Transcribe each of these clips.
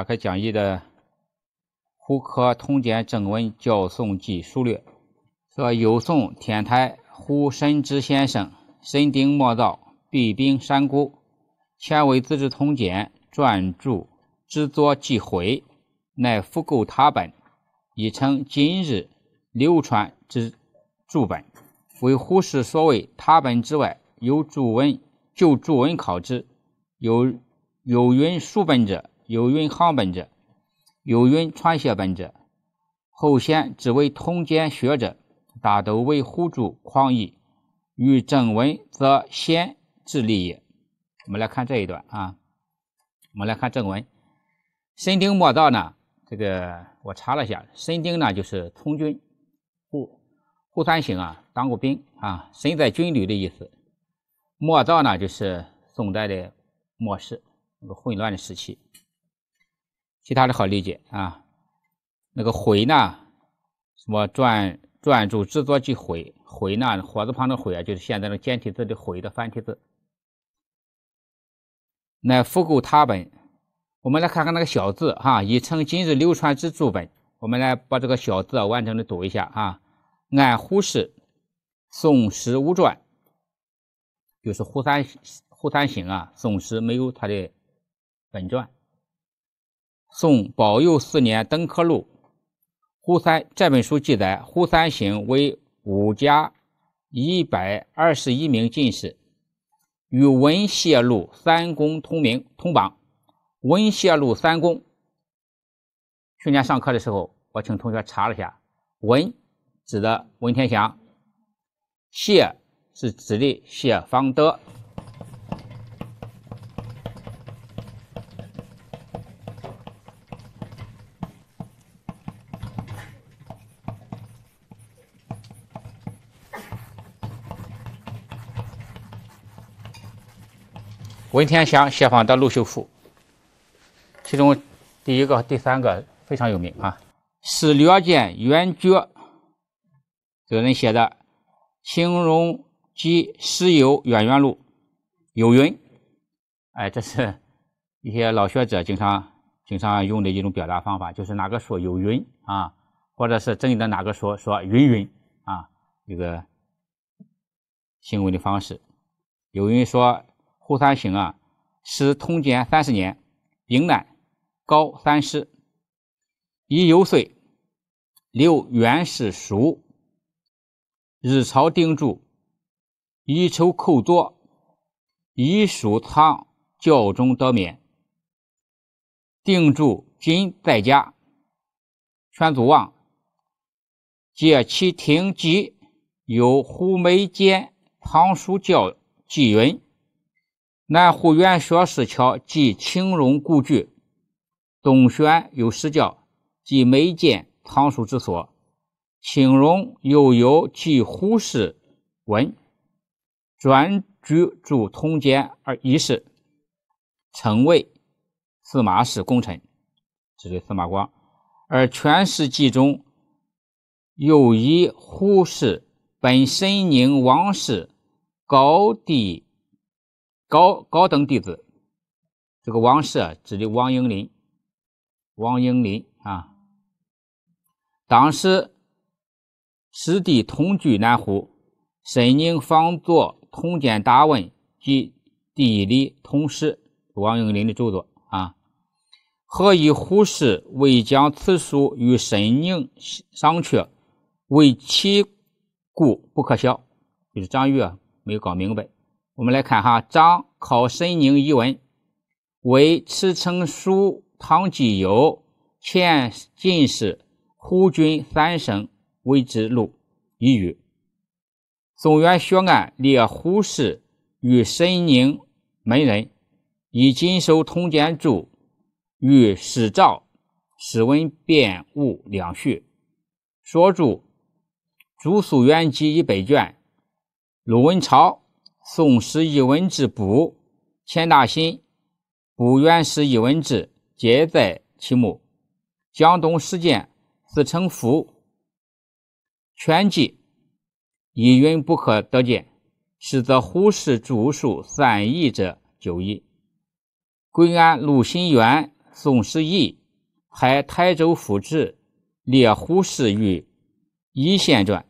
打开讲义的《胡可通简正文教诵记疏略》，说有宋天台胡深之先生深丁莫道避兵山谷，前为《资治通简》撰著，之作记回，乃复购他本，已成今日流传之著本。为胡氏所谓他本之外，有著文旧著文考之，有有云书本者。有云行本者，有云传写本者。后先只为通奸学者，大都为互助狂逸。与正文，则先治利也。我们来看这一段啊，我们来看正文。身丁莫造呢？这个我查了一下，身丁呢就是从军，胡胡三省啊当过兵啊，身在军旅的意思。莫造呢就是宋代的末世，那个混乱的时期。其他的好理解啊，那个悔呢？什么传传著制作即悔，悔呢？火字旁的悔啊，就是现在的简体字的悔的繁体字。乃复购他本，我们来看看那个小字哈，已成今日流传之著本。我们来把这个小字完整的读一下啊。按胡氏《宋史五传》，就是胡三胡三省啊，《宋史》没有他的本传。《宋宝佑四年登科录》胡三，这本书记载胡三行为武家一百二十一名进士，与文谢禄三公同名同榜。文谢禄三公，去年上课的时候，我请同学查了一下，文指的文天祥，谢是指的谢方德。文天祥写仿的陆秀夫，其中第一个、第三个非常有名啊。是略见圆觉，这个人写的，形容及诗友远源路有云，哎，这是一些老学者经常、经常用的一种表达方法，就是哪个说有云啊，或者是这的哪个说说云云啊，这个行文的方式，有云说。胡三省啊，是通检三十年，丙乃高三师，一游岁，六元始书，日朝定注，以酬寇多，以书仓，教中得免。定住今在家，全祖望借其听籍，有胡梅坚藏书教纪云。南湖园学士桥即青荣故居，东轩有诗教，即美见藏书之所。青荣又有即胡氏文，专居住通奸而一世，成为司马氏功臣，指的司马光。而全史记》中，又以胡氏本深宁王氏高第。高高等弟子，这个王氏啊，指的王英林，王英林啊。当时师弟同居南湖，沈宁方作《通鉴答问》，及地理通识》，王英林的著作啊。何以胡适未将此书与沈宁商榷？为其故不可晓，就是张玉啊，没有搞明白。我们来看哈，张考申宁遗文，为池称书唐季有，前进士，呼君三省为之路一语。宋元学案列胡氏与申宁门人，以《金收通鉴注》与《史照史文辨物两序，所著《朱素元集》一百卷，陆文超。《宋史·艺文志补》，钱大昕补《元史·艺文志》，皆在其目。江东事件自成府全集，已云不可得见，是则胡氏著述散佚者久矣。归安陆心元宋史艺》，还台州府志列胡氏于《一县传》，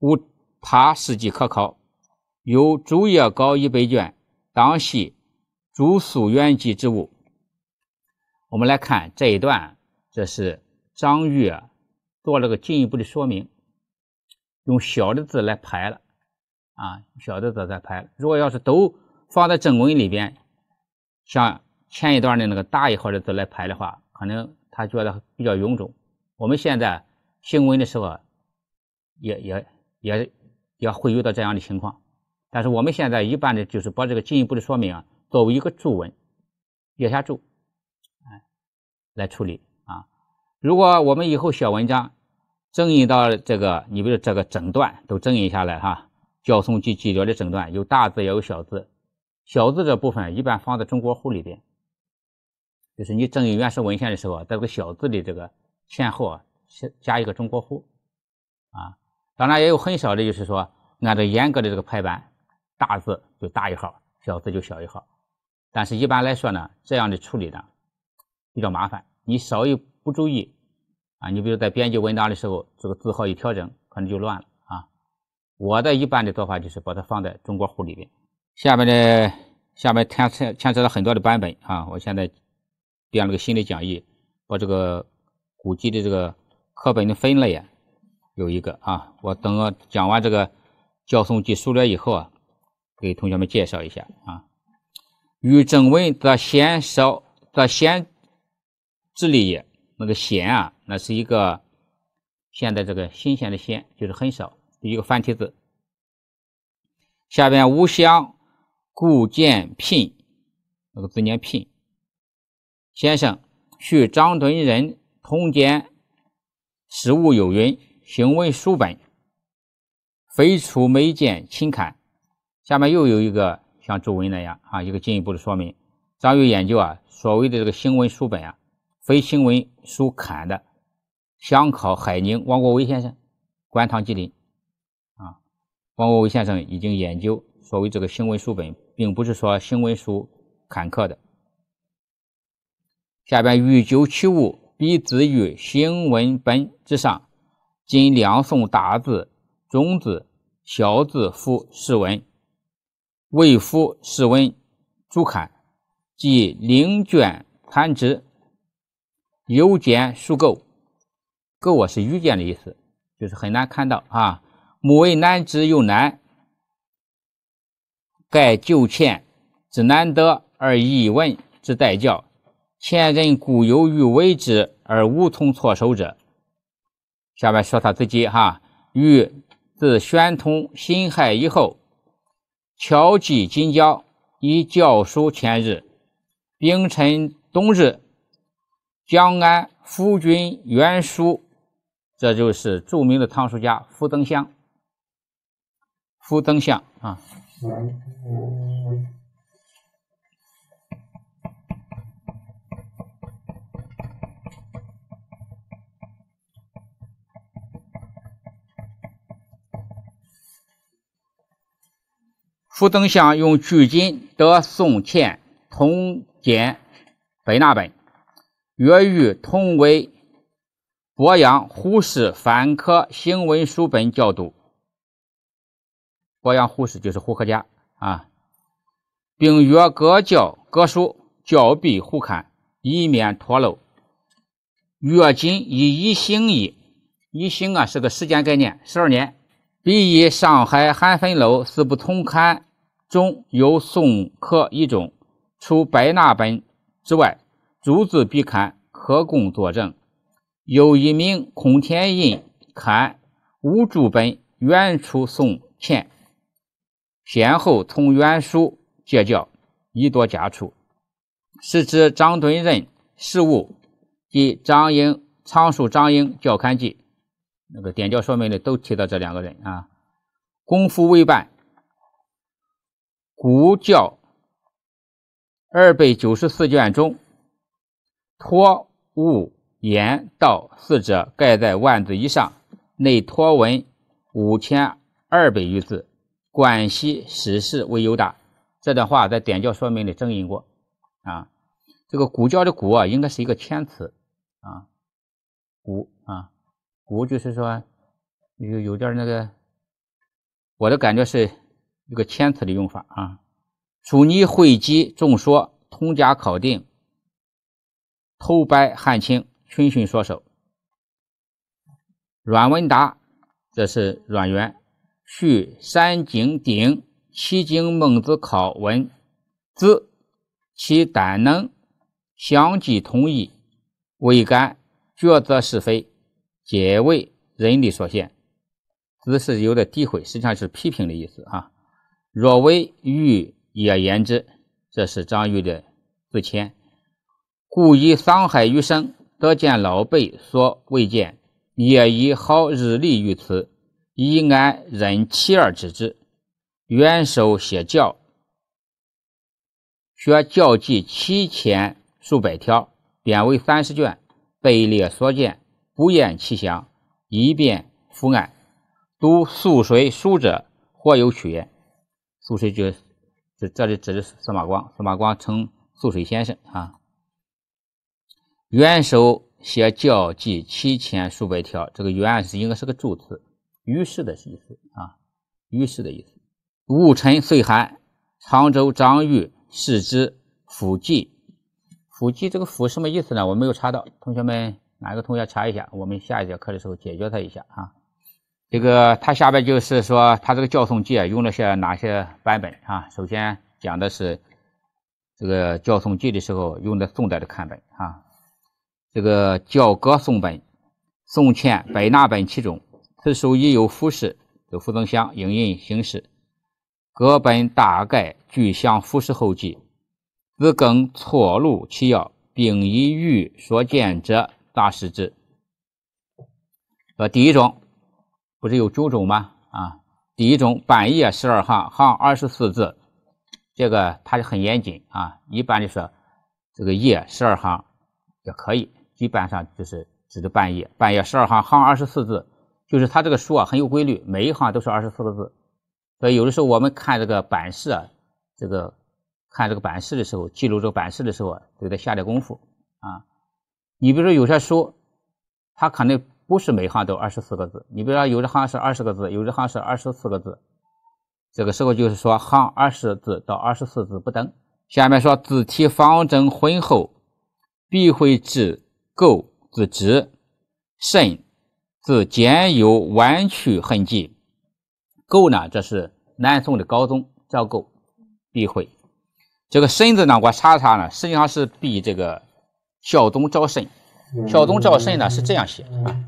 无他事迹可考。有竹叶高一百卷，当系竹素原记之物。我们来看这一段，这是张玉做了个进一步的说明，用小的字来排了啊，小的字来排。如果要是都放在正文里边，像前一段的那个大一号的字来排的话，可能他觉得比较臃肿。我们现在行文的时候，也也也也会遇到这样的情况。但是我们现在一般的就是把这个进一步的说明作为一个注文，腋下注，哎，来处理啊。如果我们以后写文章，争议到这个，你比如这个整段都争议下来哈，教诵及治疗的整段，有大字也有小字，小字这部分一般放在中国糊里边，就是你争议原始文献的时候，在这个小字的这个前后啊，加一个中国糊，啊，当然也有很少的，就是说按照严格的这个排版。大字就大一号，小字就小一号，但是一般来说呢，这样的处理呢比较麻烦。你稍一不注意啊，你比如在编辑文章的时候，这个字号一调整，可能就乱了啊。我的一般的做法就是把它放在中国户里边。下面的下面牵扯牵扯了很多的版本啊。我现在编了个新的讲义，把这个古籍的这个课本的分类啊，有一个啊。我等我讲完这个教诵记书略以后啊。给同学们介绍一下啊，与正文则鲜少，则鲜之理也。那个鲜啊，那是一个现在这个新鲜的鲜，就是很少，一个繁体字。下边无香，故见聘。那个字念聘。先生叙张敦仁通奸食物有云：行文书本，非出美见，请看。下面又有一个像注文那样啊，一个进一步的说明。张玉研究啊，所谓的这个行文书本啊，非行文书刊的，香考海宁王国维先生《观堂吉林》啊，王国维先生已经研究所谓这个行文书本，并不是说行文书刊刻的。下边欲究其物，必子于行文本之上。今两宋大字、中字、小字，副释文。未复试闻竹刊即零卷残之，由简数觏。觏我是遇见的意思，就是很难看到啊。母为难之又难，盖旧椠之难得而易闻之待教，前人固有欲为之而无从措手者。下面说他自己哈，欲自宣统辛亥以后。乔记金交以教书千日，丙辰冬日，江安夫君袁叔，这就是著名的藏书家傅增湘。傅增湘啊。傅增湘用巨金得宋茜通鉴本、纳本，约与同为博阳胡氏凡科行文书本教读。博阳胡氏就是胡可嘉啊，并约各教各书教壁互看，以免脱漏。约以一以行一，一兴啊是个时间概念，十二年，比以上海涵芬楼四部通刊。中有宋科一种，除白纳本之外，诸字必刊，可供佐证。有一名孔天印刊五注本，原出宋倩，先后从原书借教，以多家出。是指张敦任事务及张英常熟张英教刊记，那个点教说明里都提到这两个人啊，功夫未半。《古教》二百九十四卷中，托物言道四者盖在万字以上，内托文五千二百余字，冠系史事为尤大。这段话在点教说明里征议过啊。这个“古教”的“古”啊，应该是一个谦词啊，“古”啊，“古”就是说有有点那个，我的感觉是。一个谦词的用法啊，属尼汇集众说，通家考定，头白汗青，群训所守。阮文达，这是阮元，续《三经鼎》《七经孟子考文》，子其胆能相继同意，未敢抉择是非，皆为人力所限。子是有点诋毁，实际上是批评的意思啊。若为玉也言之，这是张玉的自谦。故以桑海余生，得见老辈所未见；也以好日历于此，以安任其止之元首写教，学教记七千数百条，编为三十卷，备列所见，不厌其详，以便伏案。读素水书者，或有取焉。素水居，这这里指的是司马光。司马光称素水先生啊。元首写教记七千数百条，这个元是应该是个助词，于是的意思啊，于是的意思。戊辰岁寒，沧州张玉视之，府记，府记这个府什么意思呢？我没有查到。同学们，哪个同学查一下？我们下一节课的时候解决它一下啊。这个它下边就是说，它这个《教诵记》啊，用了些哪些版本啊？首先讲的是这个《教诵记》的时候用的宋代的刊本啊。这个《教歌诵本》，宋茜百纳本七种，此书已有服饰，有傅增香，影印形式。歌本大概具详服饰后记，子更错录其要，并以欲所见者杂师之。呃，第一种。不是有九种吗？啊，第一种半夜十二行行二十四字，这个它很严谨啊。一般的说，这个夜十二行也可以，基本上就是指的半夜。半夜十二行行二十四字，就是它这个书啊很有规律，每一行都是二十四个字。所以有的时候我们看这个版式啊，这个看这个版式的时候，记录这个版式的时候，就得下点功夫啊。你比如说有些书，它可能。不是每行都二十四个字，你比如说有的行是二十个字，有的行是二十四个字。这个时候就是说行二十字到二十四字不等。下面说字体方正浑厚，必会至垢字直，甚字间有弯曲痕迹。垢呢，这是南宋的高宗赵构，必会。这个慎字呢，我查查呢，实际上是避这个孝宗赵慎，孝宗赵慎呢是这样写啊。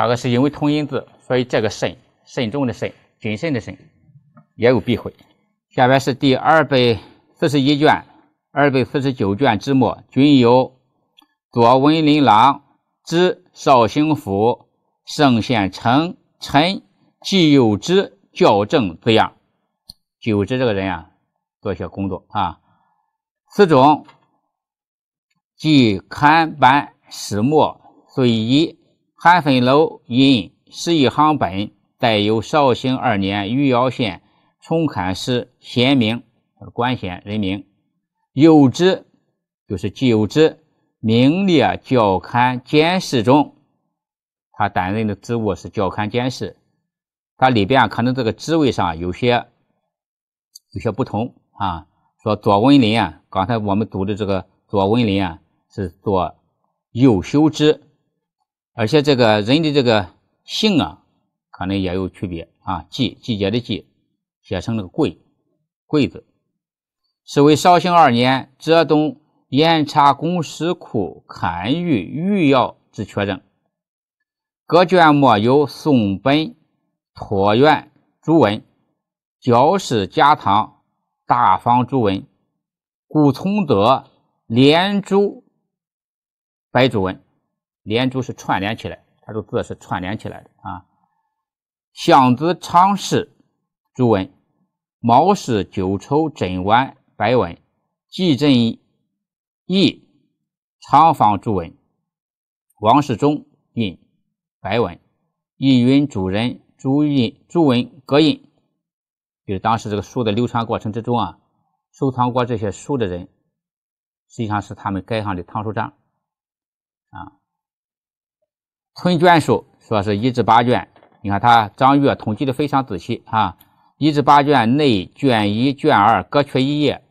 大概是因为同音字，所以这个“慎”慎重的“慎”，谨慎的“慎”，也有避讳。下边是第二百四十一卷、二百四十九卷之末均有“左文林郎之绍兴府圣县臣陈继有之校正”字样。继有之这个人啊，做一些工作啊。此种即刊版始末，所以以。韩粉楼引十一行本，带有绍兴二年余姚县重刊时贤名，官衔人名。右之就是既有之，名列教刊监事中。他担任的职务是教刊监事。他里边可能这个职位上有些有些不同啊。说左文林啊，刚才我们读的这个左文林啊，是左右修之。而且这个人的这个姓啊，可能也有区别啊。季季节的季，写成那个贵贵字。是为绍兴二年浙东盐茶公司库刊舆御窑之缺认。各卷末有宋本椭圆朱文，焦氏加汤大方朱文，古从德连珠白朱文。连珠是串联起来，它这个字是串联起来的啊。响子昌氏朱文，毛氏九畴枕弯白文，季振义昌房朱文，王世忠印白文，易云主人朱印朱文钤印，就是当时这个书的流传过程之中啊，收藏过这些书的人，实际上是他们盖上的藏书章。存卷数说是一至八卷，你看他张岳统计的非常仔细啊。一至八卷内，卷一、卷二各缺一页，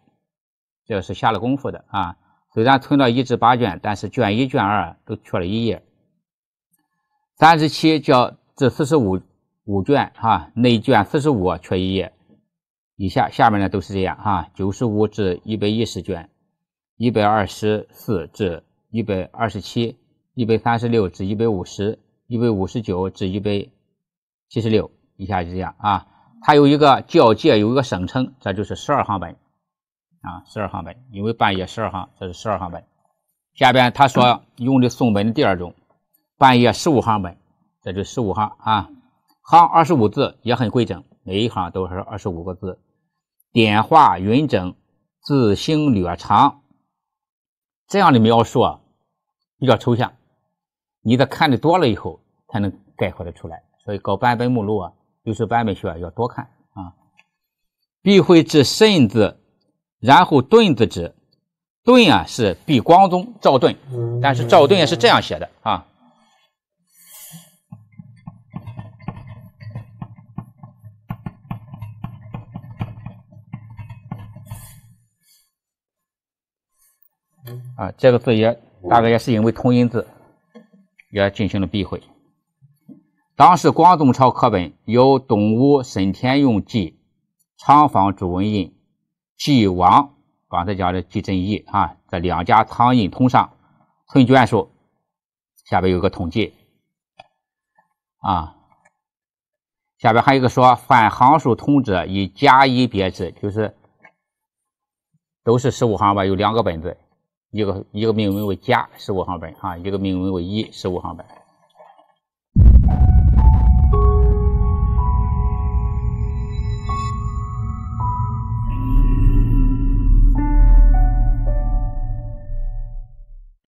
这是下了功夫的啊。虽然存到一至八卷，但是卷一、卷二都缺了一页。三十七至四十五五卷哈，内卷四十五缺一页。以下下面呢都是这样哈。九十五至一百一十卷，一百二十四至一百二十七。一百三十六至一百五十，一百五十九至一百七十六，以下就这样啊。它有一个交界，有一个省称，这就是十二行本啊，十二行本。因为半夜十二行，这是十二行本。下边他说用的宋本的第二种，半夜十五行本，这就十五行啊，行二十五字也很规整，每一行都是二十五个字，点画匀整，字形略长，这样的描述啊比较抽象。你得看的多了以后，才能概括的出来。所以搞版本目录啊，就是版本学要多看啊。避讳字慎字，然后顿字止。顿啊是避光宗赵顿，但是赵顿也是这样写的啊。啊，这个字也大概也是因为同音字。也进行了避讳。当时广东潮课本有东吴沈天用记、长方朱文印、纪王刚才讲的纪正义啊，这两家藏印同上存卷数，下边有个统计啊，下边还有一个说反行数通者以甲乙别之，就是都是十五行吧，有两个本子。一个一个命名为甲十五行本啊，一个命名为乙十五行本。